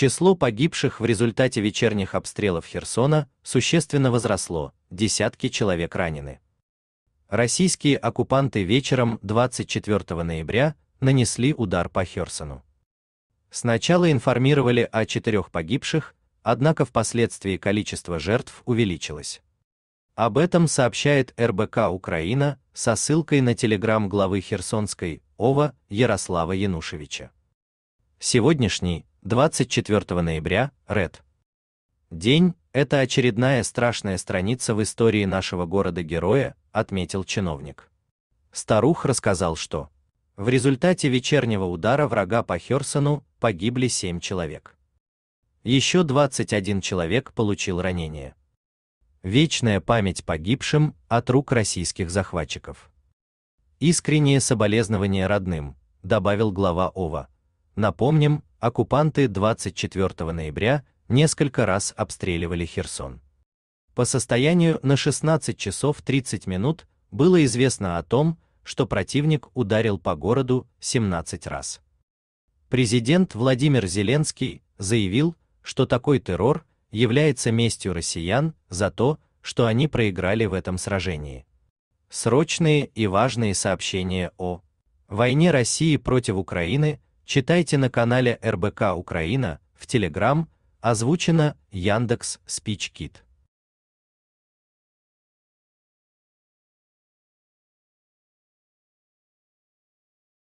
Число погибших в результате вечерних обстрелов Херсона существенно возросло, десятки человек ранены. Российские оккупанты вечером 24 ноября нанесли удар по Херсону. Сначала информировали о четырех погибших, однако впоследствии количество жертв увеличилось. Об этом сообщает РБК Украина со ссылкой на телеграм главы Херсонской ОВА Ярослава Янушевича. Сегодняшний 24 ноября, Ред. День – это очередная страшная страница в истории нашего города-героя, отметил чиновник. Старух рассказал, что в результате вечернего удара врага по Херсону погибли 7 человек. Еще 21 человек получил ранение. Вечная память погибшим от рук российских захватчиков. Искренние соболезнования родным, добавил глава ОВА. Напомним, оккупанты 24 ноября несколько раз обстреливали Херсон. По состоянию на 16 часов 30 минут было известно о том, что противник ударил по городу 17 раз. Президент Владимир Зеленский заявил, что такой террор является местью россиян за то, что они проиграли в этом сражении. Срочные и важные сообщения о войне России против Украины Читайте на канале РБК Украина, в Telegram, озвучено Яндекс Спичкит.